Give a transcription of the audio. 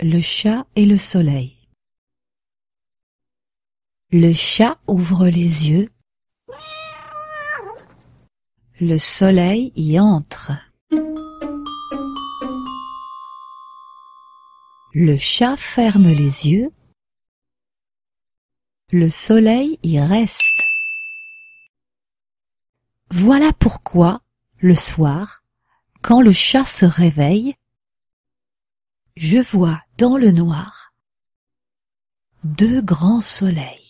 Le chat et le soleil Le chat ouvre les yeux. Le soleil y entre. Le chat ferme les yeux. Le soleil y reste. Voilà pourquoi, le soir, quand le chat se réveille, je vois dans le noir, deux grands soleils.